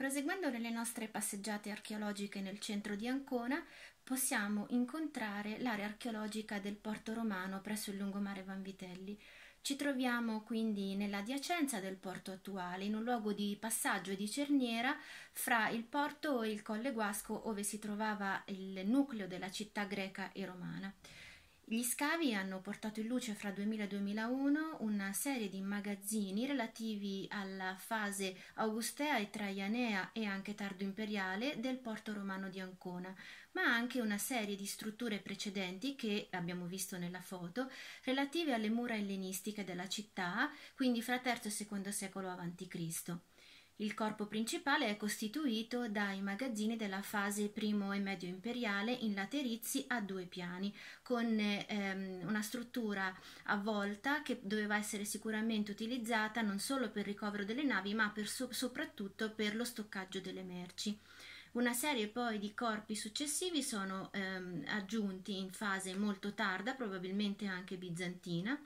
Proseguendo nelle nostre passeggiate archeologiche nel centro di Ancona, possiamo incontrare l'area archeologica del porto romano presso il lungomare Vanvitelli. Ci troviamo quindi nell'adiacenza del porto attuale, in un luogo di passaggio e di cerniera fra il porto e il Colle Guasco, dove si trovava il nucleo della città greca e romana. Gli scavi hanno portato in luce fra 2000 e 2001 una serie di magazzini relativi alla fase augustea e traianea e anche tardo imperiale del porto romano di Ancona, ma anche una serie di strutture precedenti che abbiamo visto nella foto relative alle mura ellenistiche della città, quindi fra III e II secolo a.C. Il corpo principale è costituito dai magazzini della fase primo e medio imperiale in laterizi a due piani, con ehm, una struttura a volta che doveva essere sicuramente utilizzata non solo per il ricovero delle navi, ma per so- soprattutto per lo stoccaggio delle merci. Una serie poi di corpi successivi sono ehm, aggiunti in fase molto tarda, probabilmente anche bizantina,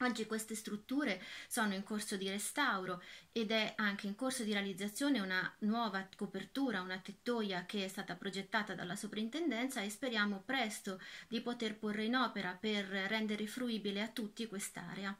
Oggi queste strutture sono in corso di restauro ed è anche in corso di realizzazione una nuova copertura, una tettoia che è stata progettata dalla soprintendenza e speriamo presto di poter porre in opera per rendere fruibile a tutti quest'area.